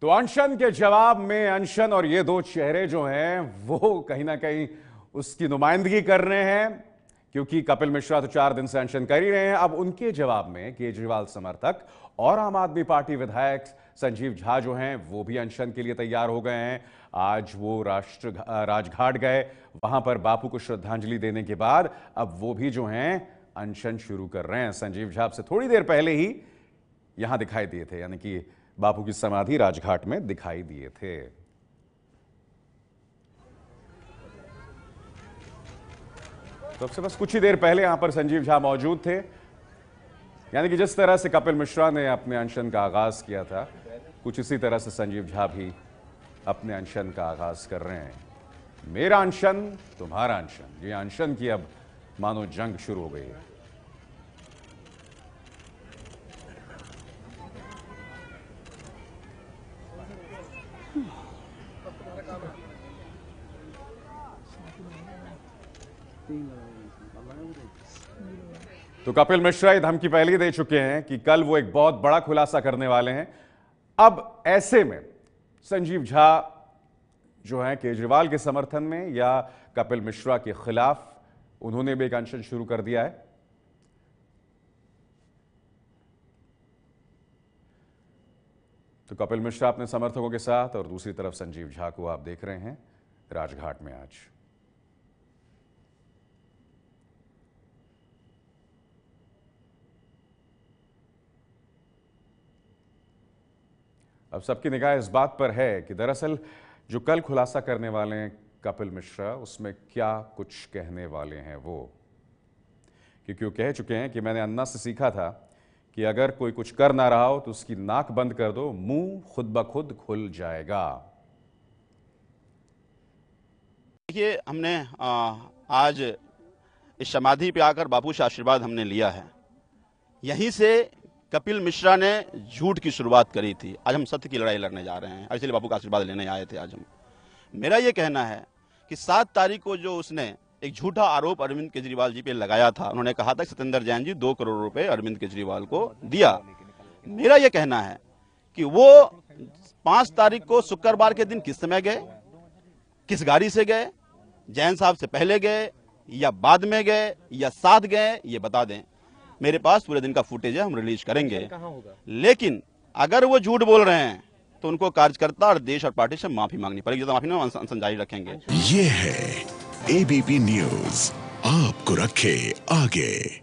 तो अनशन के जवाब में अनशन और ये दो चेहरे जो हैं वो कहीं ना कहीं उसकी नुमाइंदगी कर रहे हैं क्योंकि कपिल मिश्रा तो चार दिन से अनशन कर ही रहे हैं अब उनके जवाब में केजरीवाल समर्थक और आम आदमी पार्टी विधायक संजीव झा जो हैं वो भी अनशन के लिए तैयार हो गए हैं आज वो राष्ट्र राजघाट गए वहां पर बापू को श्रद्धांजलि देने के बाद अब वो भी जो हैं अनशन शुरू कर रहे हैं संजीव झा से थोड़ी देर पहले ही यहां दिखाई दिए थे यानी कि बापू की समाधि राजघाट में दिखाई दिए थे तो से बस कुछ ही देर पहले यहां पर संजीव झा मौजूद थे यानी कि जिस तरह से कपिल मिश्रा ने अपने अनशन का आगाज किया था कुछ इसी तरह से संजीव झा भी अपने अनशन का आगाज कर रहे हैं मेरा अनशन तुम्हारा अनशन ये अनशन की अब मानो जंग शुरू हो गई है तो कपिल मिश्रा ये धमकी पहले ही दे चुके हैं कि कल वो एक बहुत बड़ा खुलासा करने वाले हैं अब ऐसे में संजीव झा जो है केजरीवाल के समर्थन में या कपिल मिश्रा के खिलाफ उन्होंने भी एक अनशन शुरू कर दिया है तो कपिल मिश्रा अपने समर्थकों के साथ और दूसरी तरफ संजीव झा को आप देख रहे हैं राजघाट में आज अब सबकी निगाह इस बात पर है कि दरअसल जो कल खुलासा करने वाले हैं कपिल मिश्रा उसमें क्या कुछ कहने वाले हैं वो क्योंकि वो कह चुके हैं कि मैंने अन्ना से सीखा था कि अगर कोई कुछ कर ना रहा हो तो उसकी नाक बंद कर दो मुंह खुद ब खुद खुल जाएगा देखिए हमने आज इस समाधि पे आकर बापू से आशीर्वाद हमने लिया है यहीं से कपिल मिश्रा ने झूठ की शुरुआत करी थी आज हम सत्य की लड़ाई लड़ने जा रहे हैं इसलिए बाबू का आशीर्वाद लेने आए थे आज हम मेरा ये कहना है कि सात तारीख को जो उसने एक झूठा आरोप अरविंद केजरीवाल जी पे लगाया था उन्होंने कहा था सत्येंद्र जैन जी दो करोड़ रुपए अरविंद केजरीवाल को दिया मेरा ये कहना है कि वो पांच तारीख को शुक्रवार के दिन किस समय गए किस गाड़ी से गए जैन साहब से पहले गए या बाद में गए या साथ गए ये बता दें मेरे पास पूरे दिन का फुटेज है हम रिलीज करेंगे अच्छा, लेकिन अगर वो झूठ बोल रहे हैं तो उनको कार्यकर्ता और देश और पार्टी से माफी मांगनी पड़ेगी तो माफी जारी रखेंगे ये है एबीपी न्यूज आपको रखे आगे